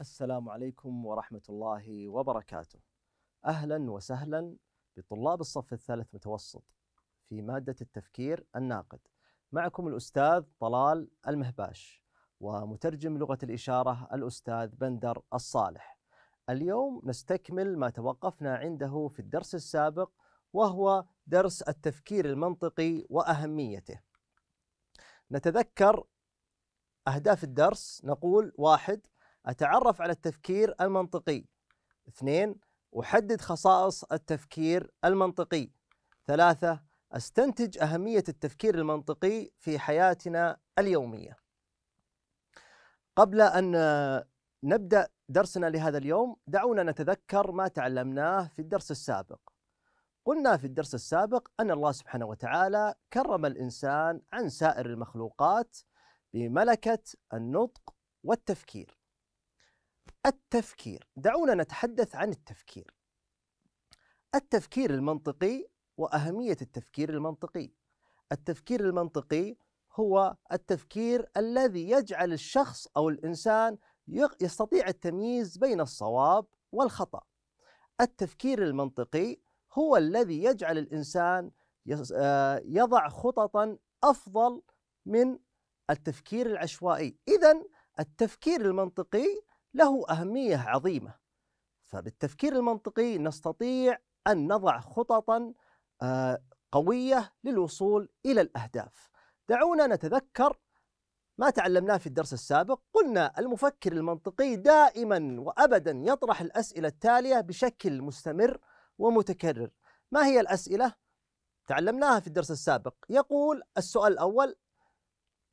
السلام عليكم ورحمة الله وبركاته. أهلا وسهلا بطلاب الصف الثالث متوسط في مادة التفكير الناقد. معكم الأستاذ طلال المهباش ومترجم لغة الإشارة الأستاذ بندر الصالح. اليوم نستكمل ما توقفنا عنده في الدرس السابق وهو درس التفكير المنطقي وأهميته. نتذكر أهداف الدرس نقول واحد أتعرف على التفكير المنطقي اثنين أحدد خصائص التفكير المنطقي ثلاثة أستنتج أهمية التفكير المنطقي في حياتنا اليومية قبل أن نبدأ درسنا لهذا اليوم دعونا نتذكر ما تعلمناه في الدرس السابق قلنا في الدرس السابق أن الله سبحانه وتعالى كرم الإنسان عن سائر المخلوقات بملكة النطق والتفكير التفكير دعونا نتحدث عن التفكير التفكير المنطقي واهميه التفكير المنطقي التفكير المنطقي هو التفكير الذي يجعل الشخص او الانسان يستطيع التمييز بين الصواب والخطا التفكير المنطقي هو الذي يجعل الانسان آه، يضع خططا افضل من التفكير العشوائي اذا التفكير المنطقي له أهمية عظيمة فبالتفكير المنطقي نستطيع أن نضع خططا آه، قوية للوصول إلى الأهداف دعونا نتذكر ما تعلمناه في الدرس السابق قلنا المفكر المنطقي دائما وأبدا يطرح الأسئلة التالية بشكل مستمر ومتكرر ما هي الأسئلة؟ تعلمناها في الدرس السابق يقول السؤال الأول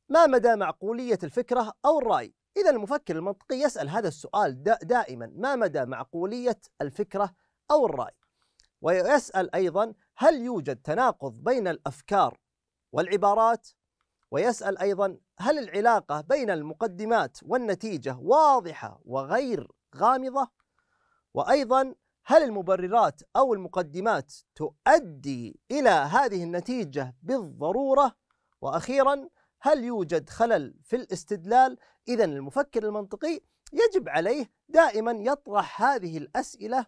ما مدى معقولية الفكرة أو الرأي؟ إذا المفكر المنطقي يسأل هذا السؤال دائما ما مدى معقولية الفكرة أو الرأي ويسأل أيضا هل يوجد تناقض بين الأفكار والعبارات ويسأل أيضا هل العلاقة بين المقدمات والنتيجة واضحة وغير غامضة وأيضا هل المبررات أو المقدمات تؤدي إلى هذه النتيجة بالضرورة وأخيرا هل يوجد خلل في الاستدلال إذا المفكر المنطقي يجب عليه دائما يطرح هذه الأسئلة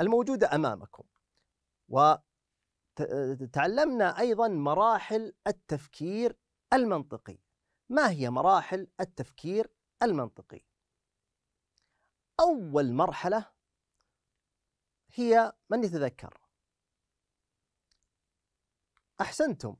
الموجودة أمامكم وتعلمنا أيضا مراحل التفكير المنطقي ما هي مراحل التفكير المنطقي؟ أول مرحلة هي من يتذكر أحسنتم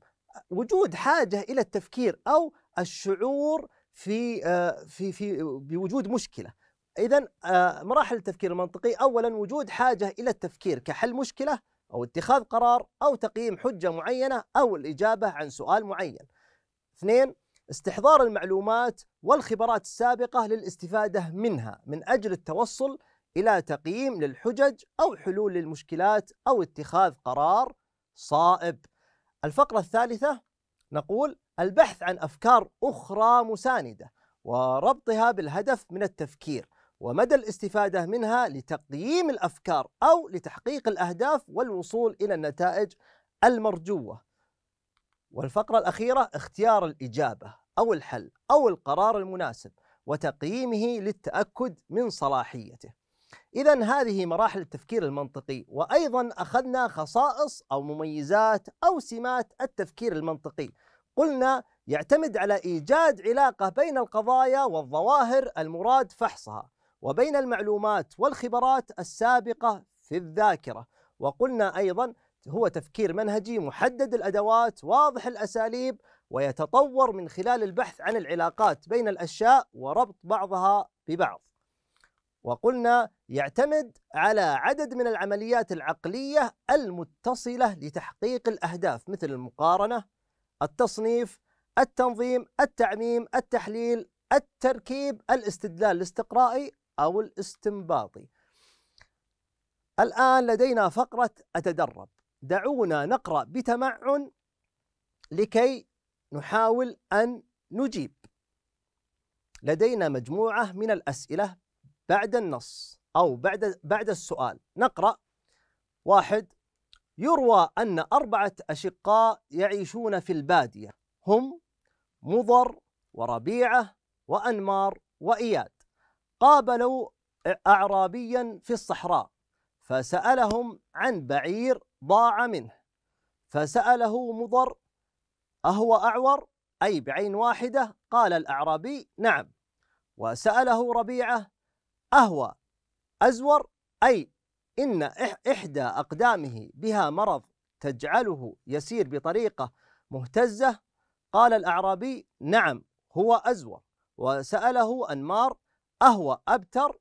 وجود حاجة إلى التفكير أو الشعور في آه، في في بوجود مشكله اذا آه، مراحل التفكير المنطقي اولا وجود حاجه الى التفكير كحل مشكله او اتخاذ قرار او تقييم حجه معينه او الاجابه عن سؤال معين اثنين استحضار المعلومات والخبرات السابقه للاستفاده منها من اجل التوصل الى تقييم للحجج او حلول للمشكلات او اتخاذ قرار صائب الفقره الثالثه نقول البحث عن أفكار أخرى مساندة وربطها بالهدف من التفكير ومدى الاستفادة منها لتقييم الأفكار أو لتحقيق الأهداف والوصول إلى النتائج المرجوة والفقرة الأخيرة اختيار الإجابة أو الحل أو القرار المناسب وتقييمه للتأكد من صلاحيته إذا هذه مراحل التفكير المنطقي وأيضا أخذنا خصائص أو مميزات أو سمات التفكير المنطقي قلنا يعتمد على إيجاد علاقة بين القضايا والظواهر المراد فحصها وبين المعلومات والخبرات السابقة في الذاكرة وقلنا أيضا هو تفكير منهجي محدد الأدوات واضح الأساليب ويتطور من خلال البحث عن العلاقات بين الأشياء وربط بعضها ببعض وقلنا يعتمد على عدد من العمليات العقلية المتصلة لتحقيق الأهداف مثل المقارنة، التصنيف، التنظيم، التعميم، التحليل، التركيب، الاستدلال الاستقرائي أو الاستنباطي. الآن لدينا فقرة أتدرب، دعونا نقرأ بتمعن لكي نحاول أن نجيب. لدينا مجموعة من الأسئلة بعد النص أو بعد بعد السؤال نقرأ واحد يروى أن أربعة أشقاء يعيشون في البادية هم مضر وربيعة وأنمار وإياد قابلوا أعرابيا في الصحراء فسألهم عن بعير ضاع منه فسأله مضر أهو أعور أي بعين واحدة قال الأعرابي نعم وسأله ربيعة أهو أزور أي إن إحدى أقدامه بها مرض تجعله يسير بطريقة مهتزة قال الأعرابي نعم هو أزور وسأله أنمار أهو أبتر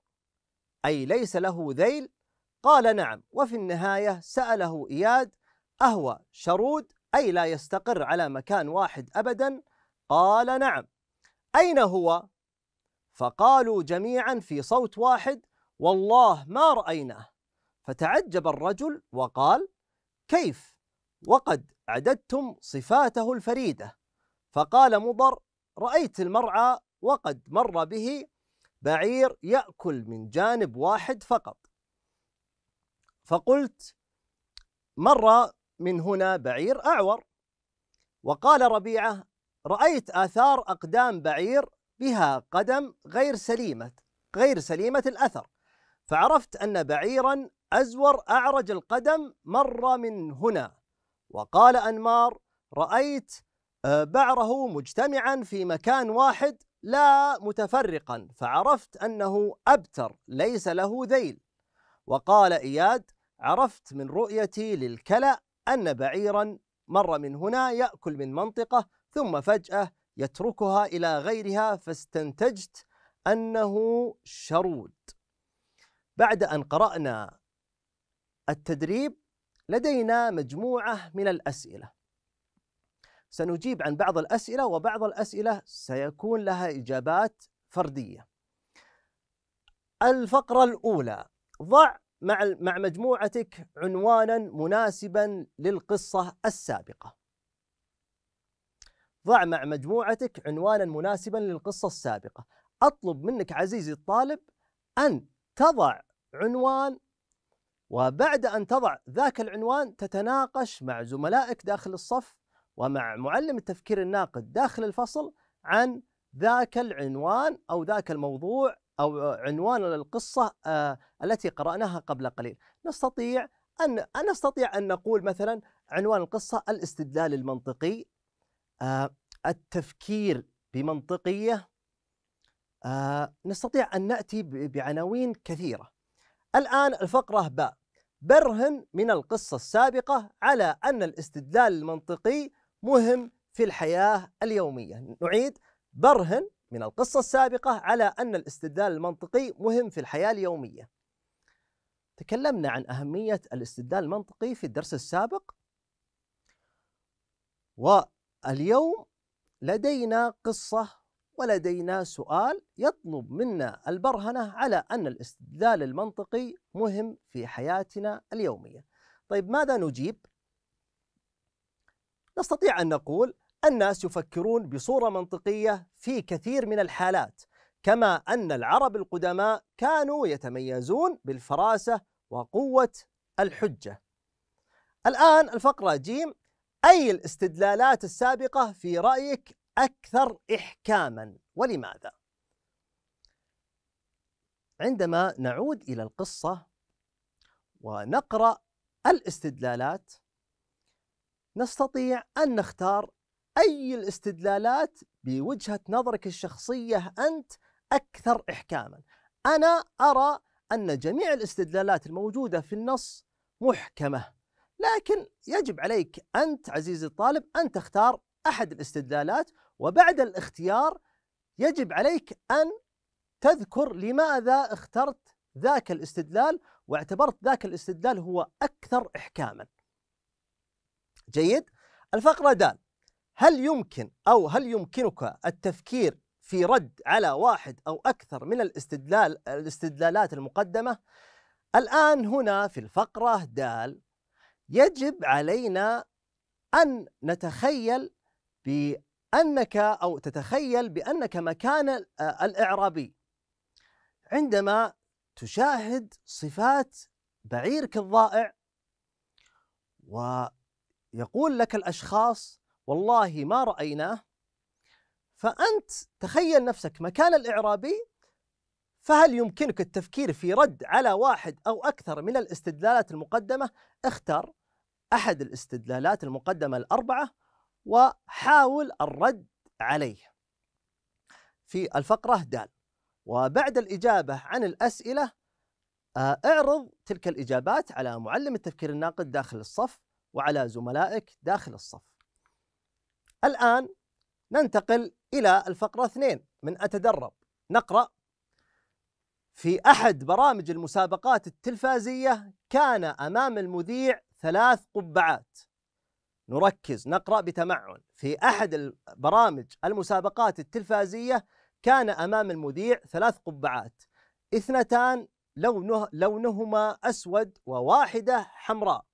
أي ليس له ذيل قال نعم وفي النهاية سأله إياد أهو شرود أي لا يستقر على مكان واحد أبدا قال نعم أين هو؟ فقالوا جميعا في صوت واحد والله ما رأيناه فتعجب الرجل وقال كيف وقد عددتم صفاته الفريدة فقال مضر رأيت المرعى وقد مر به بعير يأكل من جانب واحد فقط فقلت مر من هنا بعير أعور وقال ربيعة رأيت آثار أقدام بعير بها قدم غير سليمة غير سليمة الأثر فعرفت أن بعيرا أزور أعرج القدم مر من هنا وقال أنمار رأيت آه، بعره مجتمعا في مكان واحد لا متفرقا فعرفت أنه أبتر ليس له ذيل وقال إياد عرفت من رؤيتي للكلأ أن بعيرا مر من هنا يأكل من منطقة ثم فجأة يتركها إلى غيرها فاستنتجت أنه شرود بعد أن قرأنا التدريب لدينا مجموعة من الأسئلة سنجيب عن بعض الأسئلة وبعض الأسئلة سيكون لها إجابات فردية الفقرة الأولى ضع مع مع مجموعتك عنوانا مناسبا للقصة السابقة ضع مع مجموعتك عنوانا مناسبا للقصة السابقة أطلب منك عزيزي الطالب أن تضع عنوان وبعد أن تضع ذاك العنوان تتناقش مع زملائك داخل الصف ومع معلم التفكير الناقد داخل الفصل عن ذاك العنوان أو ذاك الموضوع أو عنوان القصة آه، التي قرأناها قبل قليل نستطيع أن نستطيع أن نقول مثلا عنوان القصة الاستدلال المنطقي آه، التفكير بمنطقية آه نستطيع أن نأتي بعناوين كثيرة الآن الفقرة باء برهن من القصة السابقة على أن الاستدلال المنطقي مهم في الحياة اليومية نعيد برهن من القصة السابقة على أن الاستدلال المنطقي مهم في الحياة اليومية تكلمنا عن أهمية الاستدلال المنطقي في الدرس السابق واليوم لدينا قصة ولدينا سؤال يطلب منا البرهنة على أن الاستدلال المنطقي مهم في حياتنا اليومية طيب ماذا نجيب؟ نستطيع أن نقول الناس يفكرون بصورة منطقية في كثير من الحالات كما أن العرب القدماء كانوا يتميزون بالفراسة وقوة الحجة الآن الفقرة جيم أي الاستدلالات السابقة في رأيك أكثر إحكاما ولماذا؟ عندما نعود إلى القصة ونقرأ الاستدلالات نستطيع أن نختار أي الاستدلالات بوجهة نظرك الشخصية أنت أكثر إحكاما أنا أرى أن جميع الاستدلالات الموجودة في النص محكمة لكن يجب عليك أنت عزيزي الطالب أن تختار أحد الاستدلالات وبعد الاختيار يجب عليك أن تذكر لماذا اخترت ذاك الاستدلال واعتبرت ذاك الاستدلال هو أكثر إحكاما جيد؟ الفقرة دال هل يمكن أو هل يمكنك التفكير في رد على واحد أو أكثر من الاستدلال الاستدلالات المقدمة؟ الآن هنا في الفقرة دال يجب علينا أن نتخيل أنك أو تتخيل بأنك مكان آه، الإعرابي عندما تشاهد صفات بعيرك الضائع ويقول لك الأشخاص والله ما رأيناه فأنت تخيل نفسك مكان الإعرابي فهل يمكنك التفكير في رد على واحد أو أكثر من الاستدلالات المقدمة؟ اختر أحد الاستدلالات المقدمة الأربعة وحاول الرد عليه في الفقرة د وبعد الإجابة عن الأسئلة آه، اعرض تلك الإجابات على معلم التفكير الناقد داخل الصف وعلى زملائك داخل الصف الآن ننتقل إلى الفقرة اثنين من أتدرب نقرأ في أحد برامج المسابقات التلفازية كان أمام المذيع ثلاث قبعات نركز نقرأ بتمعن في أحد برامج المسابقات التلفازية كان أمام المذيع ثلاث قبعات اثنتان لونه لونهما أسود وواحدة حمراء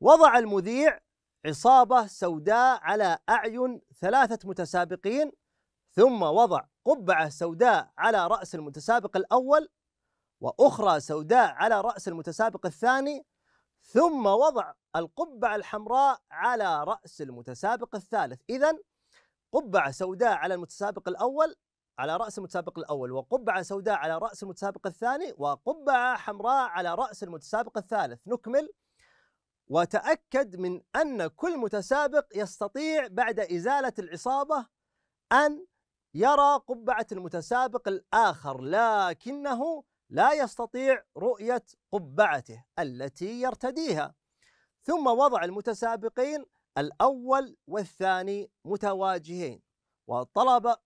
وضع المذيع عصابة سوداء على أعين ثلاثة متسابقين ثم وضع قبعة سوداء على رأس المتسابق الأول وأخرى سوداء على رأس المتسابق الثاني ثم وضع القبعة الحمراء على رأس المتسابق الثالث إذا قبعة سوداء على المتسابق الأول على رأس المتسابق الأول وقبعة سوداء على رأس المتسابق الثاني وقبعة حمراء على رأس المتسابق الثالث نكمل وتأكد من أن كل متسابق يستطيع بعد إزالة العصابة أن يرى قبعة المتسابق الآخر لكنه لا يستطيع رؤية قبعته التي يرتديها ثم وضع المتسابقين الأول والثاني متواجهين وطلب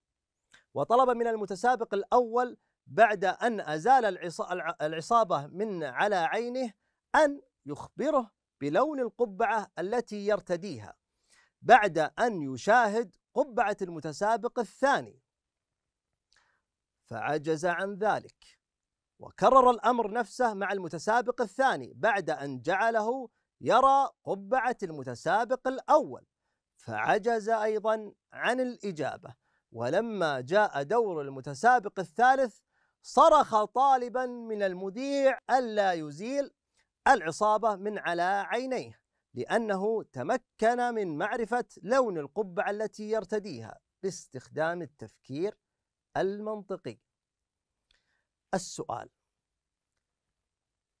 وطلب من المتسابق الأول بعد أن أزال العصابة من على عينه أن يخبره بلون القبعة التي يرتديها بعد أن يشاهد قبعة المتسابق الثاني فعجز عن ذلك وكرر الأمر نفسه مع المتسابق الثاني بعد أن جعله يرى قبعة المتسابق الأول فعجز أيضا عن الإجابة ولما جاء دور المتسابق الثالث صرخ طالبا من المذيع ألا يزيل العصابة من على عينيه لأنه تمكن من معرفة لون القبعة التي يرتديها باستخدام التفكير المنطقي السؤال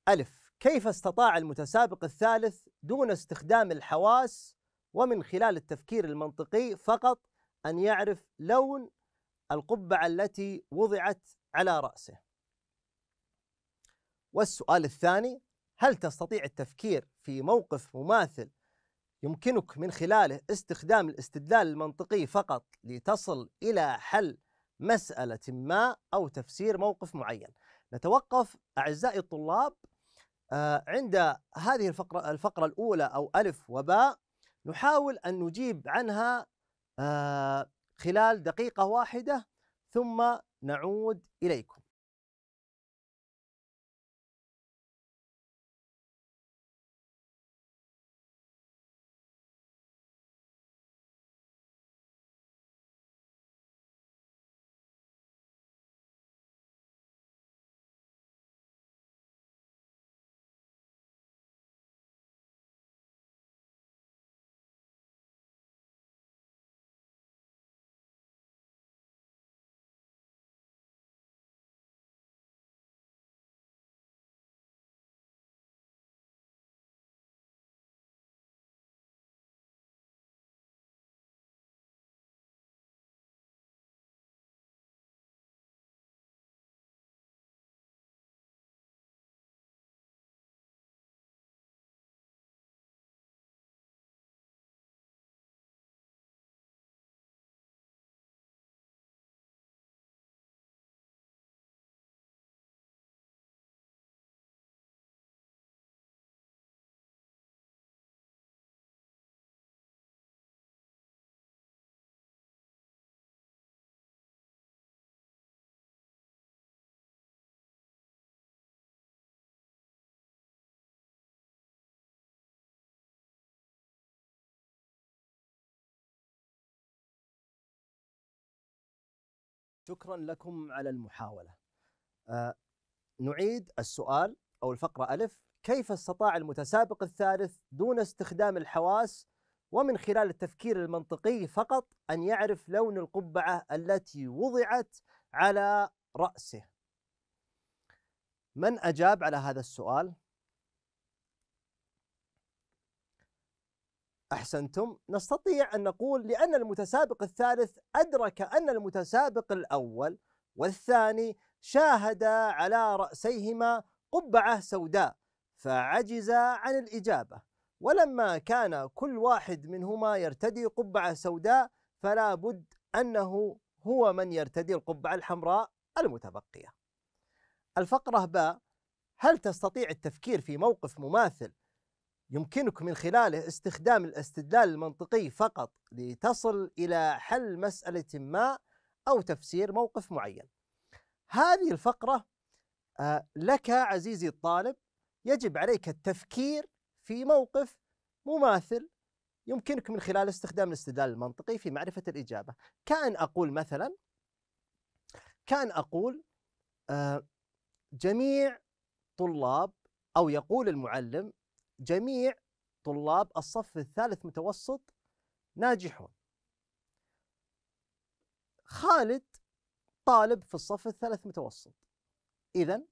ألف كيف استطاع المتسابق الثالث دون استخدام الحواس ومن خلال التفكير المنطقي فقط أن يعرف لون القبعة التي وضعت على رأسه والسؤال الثاني هل تستطيع التفكير في موقف مماثل يمكنك من خلاله استخدام الاستدلال المنطقي فقط لتصل إلى حل مسألة ما أو تفسير موقف معين نتوقف أعزائي الطلاب آه، عند هذه الفقرة, الفقرة الأولى أو ألف وباء نحاول أن نجيب عنها آه، خلال دقيقة واحدة ثم نعود إليكم شكرا لكم على المحاولة آه نعيد السؤال أو الفقرة ألف كيف استطاع المتسابق الثالث دون استخدام الحواس ومن خلال التفكير المنطقي فقط أن يعرف لون القبعة التي وضعت على رأسه من أجاب على هذا السؤال احسنتم نستطيع ان نقول لان المتسابق الثالث ادرك ان المتسابق الاول والثاني شاهدا على راسيهما قبعه سوداء فعجزا عن الاجابه ولما كان كل واحد منهما يرتدي قبعه سوداء فلا بد انه هو من يرتدي القبعه الحمراء المتبقيه. الفقره باء هل تستطيع التفكير في موقف مماثل يمكنك من خلاله استخدام الاستدلال المنطقي فقط لتصل إلى حل مسألة ما أو تفسير موقف معين. هذه الفقرة آه، لك عزيزي الطالب يجب عليك التفكير في موقف مماثل يمكنك من خلال استخدام الاستدلال المنطقي في معرفة الإجابة كأن أقول مثلا كأن أقول آه، جميع طلاب أو يقول المعلم جميع طلاب الصف الثالث متوسط ناجحون خالد طالب في الصف الثالث متوسط إذا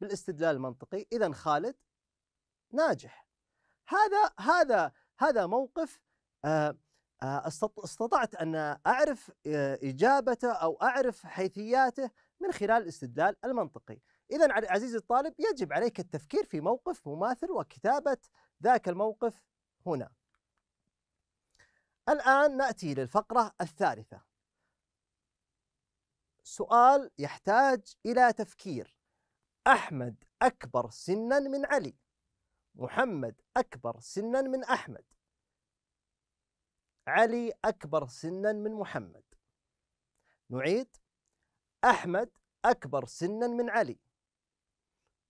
بالاستدلال المنطقي إذا خالد ناجح هذا هذا هذا موقف آه، آه، استطعت أن أعرف آه، إجابته أو أعرف حيثياته من خلال الاستدلال المنطقي إذا عزيزي الطالب يجب عليك التفكير في موقف مماثل وكتابة ذاك الموقف هنا. الآن نأتي للفقرة الثالثة. سؤال يحتاج إلى تفكير. أحمد أكبر سنا من علي. محمد أكبر سنا من أحمد. علي أكبر سنا من محمد. نعيد أحمد أكبر سنا من علي.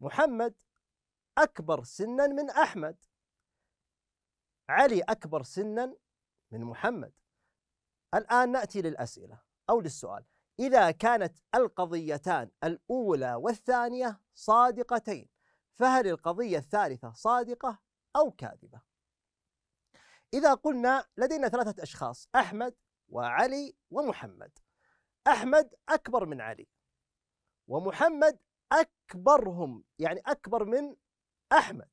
محمد أكبر سنا من أحمد علي أكبر سنا من محمد الآن نأتي للأسئلة أو للسؤال إذا كانت القضيتان الأولى والثانية صادقتين فهل القضية الثالثة صادقة أو كاذبة؟ إذا قلنا لدينا ثلاثة أشخاص أحمد وعلي ومحمد أحمد أكبر من علي ومحمد أكبرهم يعني أكبر من أحمد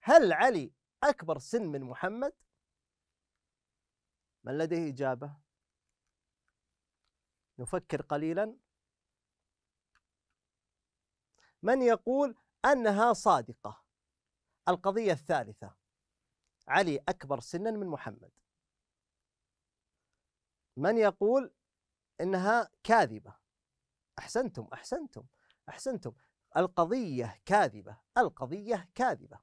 هل علي أكبر سن من محمد؟ من لديه إجابة؟ نفكر قليلا من يقول أنها صادقة القضية الثالثة علي أكبر سنا من محمد من يقول إنها كاذبة أحسنتم أحسنتم أحسنتم القضية كاذبة القضية كاذبة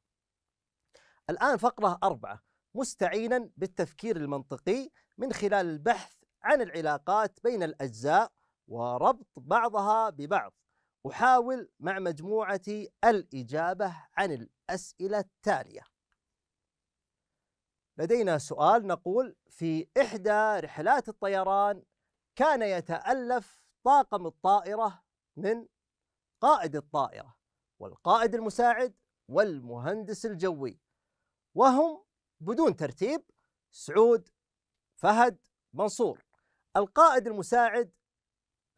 الآن فقرة أربعة مستعينا بالتفكير المنطقي من خلال البحث عن العلاقات بين الأجزاء وربط بعضها ببعض أحاول مع مجموعتي الإجابة عن الأسئلة التالية لدينا سؤال نقول في إحدى رحلات الطيران كان يتألف طاقم الطائرة من قائد الطائرة والقائد المساعد والمهندس الجوي وهم بدون ترتيب سعود فهد منصور القائد المساعد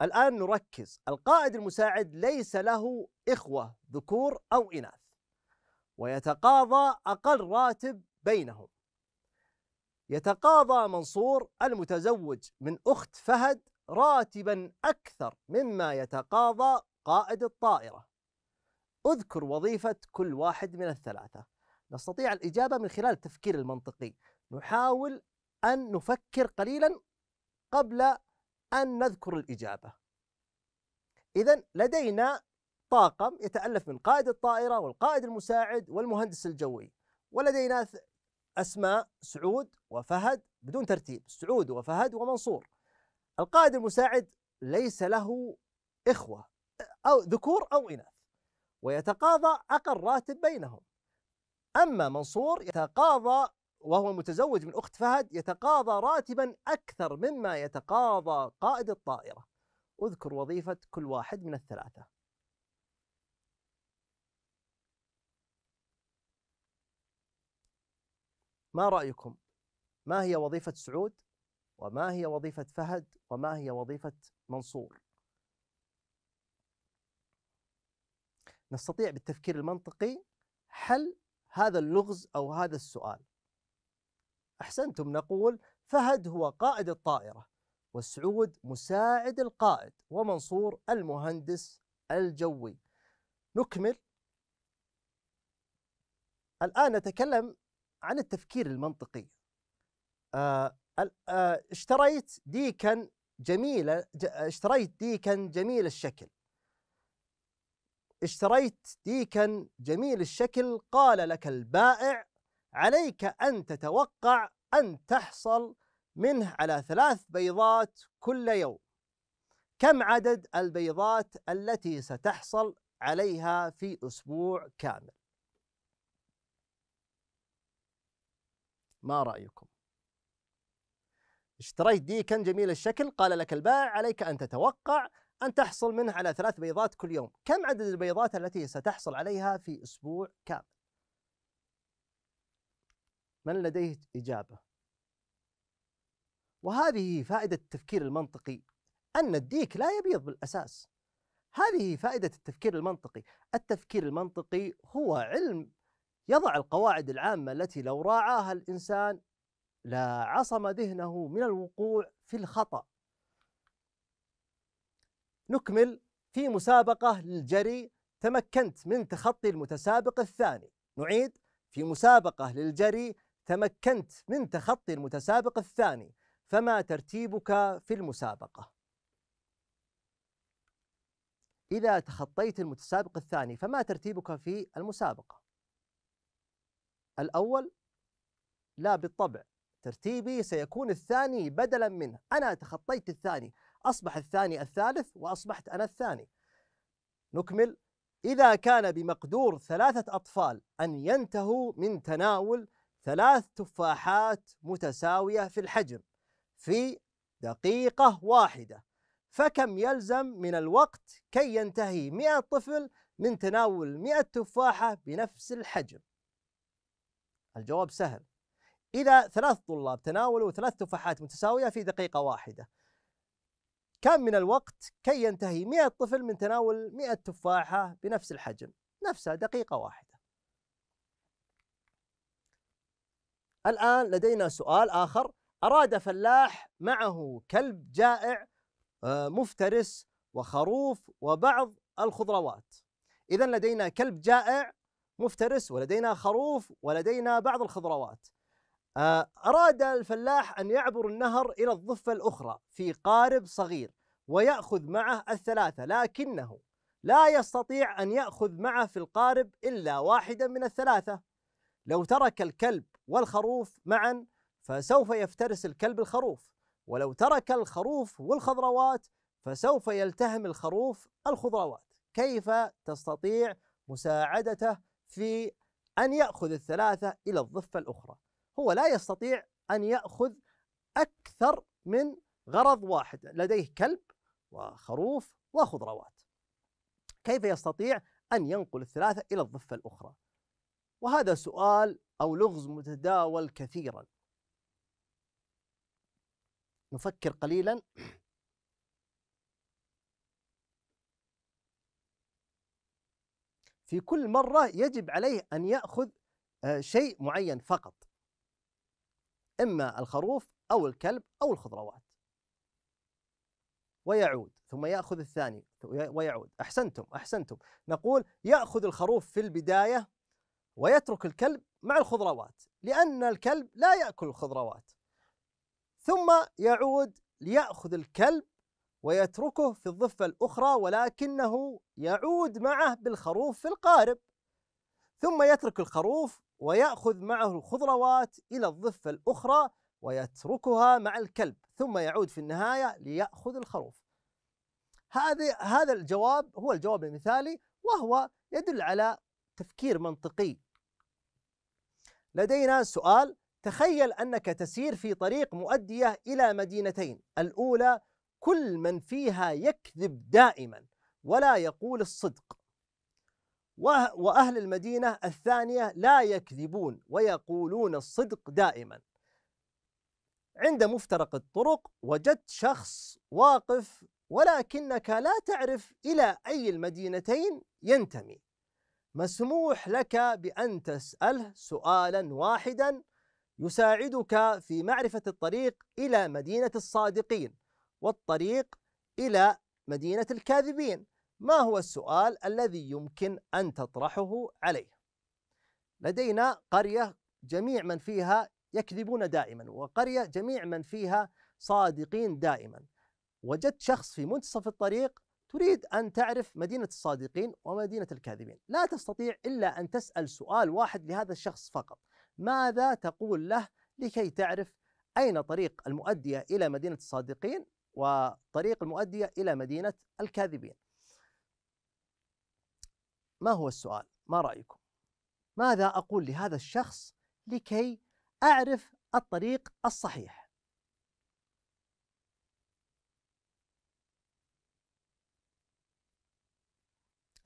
الآن نركز القائد المساعد ليس له إخوة ذكور أو إناث ويتقاضى أقل راتب بينهم يتقاضى منصور المتزوج من أخت فهد راتبا أكثر مما يتقاضى قائد الطائرة اذكر وظيفة كل واحد من الثلاثة نستطيع الإجابة من خلال التفكير المنطقي نحاول أن نفكر قليلا قبل أن نذكر الإجابة إذا لدينا طاقم يتألف من قائد الطائرة والقائد المساعد والمهندس الجوي ولدينا أسماء سعود وفهد بدون ترتيب سعود وفهد ومنصور القائد المساعد ليس له إخوة أو ذكور أو إناث ويتقاضى أقل راتب بينهم أما منصور يتقاضى وهو متزوج من أخت فهد يتقاضى راتبا أكثر مما يتقاضى قائد الطائرة اذكر وظيفة كل واحد من الثلاثة ما رأيكم ما هي وظيفة سعود وما هي وظيفة فهد وما هي وظيفة منصور نستطيع بالتفكير المنطقي حل هذا اللغز أو هذا السؤال أحسنتم نقول فهد هو قائد الطائرة وسعود مساعد القائد ومنصور المهندس الجوي نكمل الآن نتكلم عن التفكير المنطقي آه، آه، اشتريت ديكا جميلة اشتريت ديكا جميل الشكل اشتريت ديكا جميل الشكل قال لك البائع عليك أن تتوقع أن تحصل منه على ثلاث بيضات كل يوم كم عدد البيضات التي ستحصل عليها في أسبوع كامل ما رأيكم؟ اشتريت ديكاً جميل الشكل قال لك البائع عليك أن تتوقع أن تحصل منه على ثلاث بيضات كل يوم كم عدد البيضات التي ستحصل عليها في أسبوع كامل من لديه إجابة وهذه فائدة التفكير المنطقي أن الديك لا يبيض بالأساس هذه فائدة التفكير المنطقي التفكير المنطقي هو علم يضع القواعد العامة التي لو راعاها الإنسان لا عصم ذهنه من الوقوع في الخطأ نكمل في مسابقة للجري تمكنت من تخطي المتسابق الثاني نعيد في مسابقة للجري تمكنت من تخطي المتسابق الثاني فما ترتيبك في المسابقة؟ إذا تخطيت المتسابق الثاني فما ترتيبك في المسابقة؟ الأول لا بالطبع ترتيبي سيكون الثاني بدلا منه أنا تخطيت الثاني أصبح الثاني الثالث وأصبحت أنا الثاني نكمل إذا كان بمقدور ثلاثة أطفال أن ينتهوا من تناول ثلاث تفاحات متساوية في الحجم في دقيقة واحدة فكم يلزم من الوقت كي ينتهي 100 طفل من تناول 100 تفاحة بنفس الحجم؟ الجواب سهل إذا ثلاث طلاب تناولوا ثلاث تفاحات متساوية في دقيقة واحدة كم من الوقت كي ينتهي 100 طفل من تناول 100 تفاحة بنفس الحجم نفسها دقيقة واحدة الآن لدينا سؤال آخر أراد فلاح معه كلب جائع آه، مفترس وخروف وبعض الخضروات إذا لدينا كلب جائع مفترس ولدينا خروف ولدينا بعض الخضروات آه، أراد الفلاح أن يعبر النهر إلى الضفة الأخرى في قارب صغير ويأخذ معه الثلاثة لكنه لا يستطيع أن يأخذ معه في القارب إلا واحدا من الثلاثة لو ترك الكلب والخروف معا فسوف يفترس الكلب الخروف ولو ترك الخروف والخضروات فسوف يلتهم الخروف الخضروات كيف تستطيع مساعدته في أن يأخذ الثلاثة إلى الضفة الأخرى هو لا يستطيع أن يأخذ أكثر من غرض واحد لديه كلب وخروف وخضروات كيف يستطيع أن ينقل الثلاثة إلى الضفة الأخرى وهذا سؤال أو لغز متداول كثيرا نفكر قليلا في كل مرة يجب عليه أن يأخذ آه، شيء معين فقط إما الخروف أو الكلب أو الخضروات ويعود ثم يأخذ الثاني ويعود أحسنتم أحسنتم نقول يأخذ الخروف في البداية ويترك الكلب مع الخضروات لأن الكلب لا يأكل الخضروات ثم يعود ليأخذ الكلب ويتركه في الضفة الأخرى ولكنه يعود معه بالخروف في القارب ثم يترك الخروف ويأخذ معه الخضروات إلى الضفة الأخرى ويتركها مع الكلب ثم يعود في النهاية ليأخذ الخروف هذا هذا الجواب هو الجواب المثالي وهو يدل على تفكير منطقي لدينا سؤال تخيل أنك تسير في طريق مؤدية إلى مدينتين الأولى كل من فيها يكذب دائما ولا يقول الصدق وأهل المدينة الثانية لا يكذبون ويقولون الصدق دائما عند مفترق الطرق وجدت شخص واقف ولكنك لا تعرف إلى أي المدينتين ينتمي مسموح لك بأن تسأله سؤالا واحدا يساعدك في معرفة الطريق إلى مدينة الصادقين والطريق إلى مدينة الكاذبين ما هو السؤال الذي يمكن أن تطرحه عليه؟ لدينا قرية جميع من فيها يكذبون دائما وقرية جميع من فيها صادقين دائما وجدت شخص في منتصف الطريق تريد أن تعرف مدينة الصادقين ومدينة الكاذبين لا تستطيع إلا أن تسأل سؤال واحد لهذا الشخص فقط ماذا تقول له لكي تعرف أين طريق المؤدية إلى مدينة الصادقين وطريق المؤدية إلى مدينة الكاذبين ما هو السؤال؟ ما رأيكم؟ ماذا أقول لهذا الشخص لكي أعرف الطريق الصحيح؟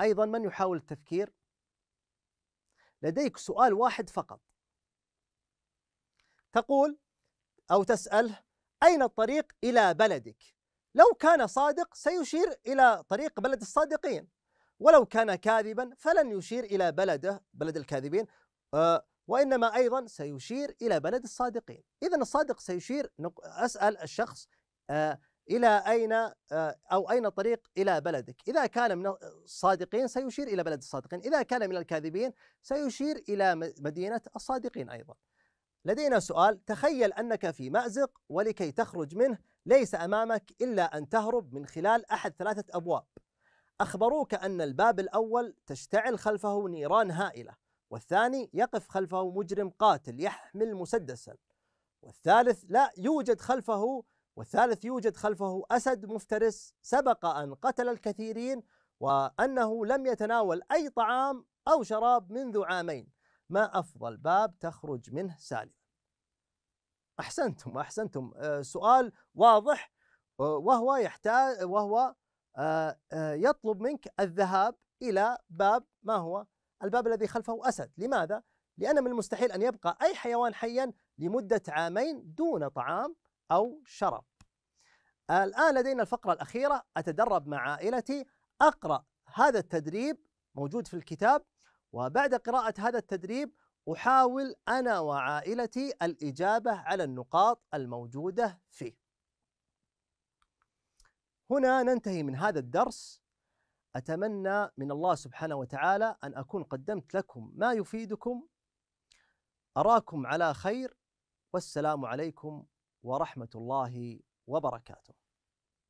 أيضا من يحاول التفكير؟ لديك سؤال واحد فقط تقول أو تسأله أين الطريق إلى بلدك؟ لو كان صادق سيشير إلى طريق بلد الصادقين ولو كان كاذبا فلن يشير إلى بلده بلد الكاذبين آه، وإنما أيضا سيشير إلى بلد الصادقين إذا الصادق سيشير أسأل الشخص آه، إلى أين آه، أو أين طريق إلى بلدك إذا كان من الصادقين سيشير إلى بلد الصادقين إذا كان من الكاذبين سيشير إلى مدينة الصادقين أيضا لدينا سؤال تخيل أنك في مأزق ولكي تخرج منه ليس أمامك إلا أن تهرب من خلال أحد ثلاثة أبواب أخبروك أن الباب الأول تشتعل خلفه نيران هائلة والثاني يقف خلفه مجرم قاتل يحمل مسدسا والثالث لا يوجد خلفه والثالث يوجد خلفه أسد مفترس سبق أن قتل الكثيرين وأنه لم يتناول أي طعام أو شراب منذ عامين ما أفضل باب تخرج منه سالي أحسنتم أحسنتم آه، سؤال واضح آه، وهو يحتاج وهو آه، آه، يطلب منك الذهاب إلى باب ما هو الباب الذي خلفه أسد لماذا؟ لأن من المستحيل أن يبقى أي حيوان حيا لمدة عامين دون طعام أو شراب الآن لدينا الفقرة الأخيرة أتدرب مع عائلتي أقرأ هذا التدريب موجود في الكتاب وبعد قراءة هذا التدريب أحاول أنا وعائلتي الإجابة على النقاط الموجودة فيه هنا ننتهي من هذا الدرس أتمنى من الله سبحانه وتعالى أن أكون قدمت لكم ما يفيدكم أراكم على خير والسلام عليكم ورحمة الله وبركاته